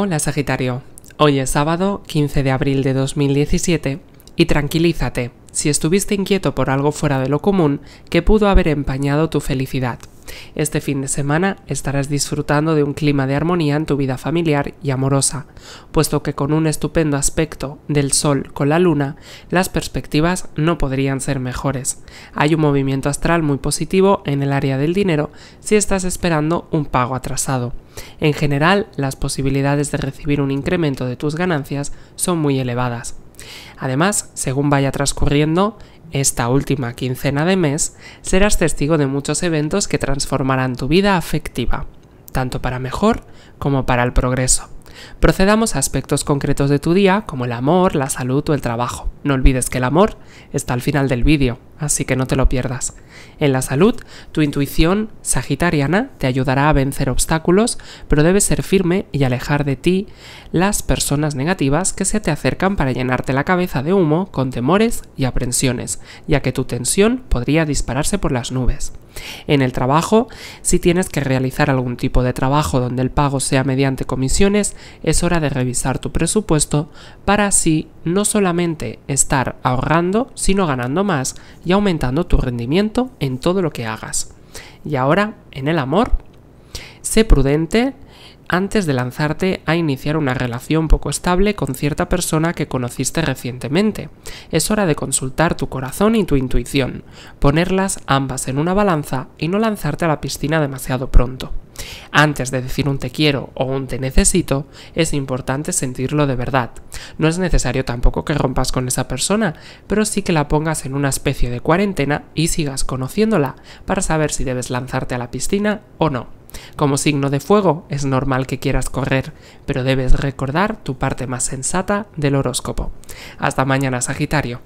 Hola Sagitario, hoy es sábado 15 de abril de 2017 y tranquilízate si estuviste inquieto por algo fuera de lo común que pudo haber empañado tu felicidad. Este fin de semana estarás disfrutando de un clima de armonía en tu vida familiar y amorosa, puesto que con un estupendo aspecto del Sol con la Luna, las perspectivas no podrían ser mejores. Hay un movimiento astral muy positivo en el área del dinero si estás esperando un pago atrasado. En general, las posibilidades de recibir un incremento de tus ganancias son muy elevadas. Además, según vaya transcurriendo, esta última quincena de mes serás testigo de muchos eventos que transformarán tu vida afectiva, tanto para mejor como para el progreso. Procedamos a aspectos concretos de tu día, como el amor, la salud o el trabajo. No olvides que el amor está al final del vídeo así que no te lo pierdas. En la salud, tu intuición sagitariana te ayudará a vencer obstáculos, pero debes ser firme y alejar de ti las personas negativas que se te acercan para llenarte la cabeza de humo con temores y aprensiones, ya que tu tensión podría dispararse por las nubes. En el trabajo, si tienes que realizar algún tipo de trabajo donde el pago sea mediante comisiones, es hora de revisar tu presupuesto para así no solamente estar ahorrando, sino ganando más y aumentando tu rendimiento en todo lo que hagas. Y ahora, en el amor, sé prudente antes de lanzarte a iniciar una relación poco estable con cierta persona que conociste recientemente. Es hora de consultar tu corazón y tu intuición, ponerlas ambas en una balanza y no lanzarte a la piscina demasiado pronto. Antes de decir un te quiero o un te necesito, es importante sentirlo de verdad, no es necesario tampoco que rompas con esa persona, pero sí que la pongas en una especie de cuarentena y sigas conociéndola para saber si debes lanzarte a la piscina o no. Como signo de fuego, es normal que quieras correr, pero debes recordar tu parte más sensata del horóscopo. Hasta mañana, Sagitario.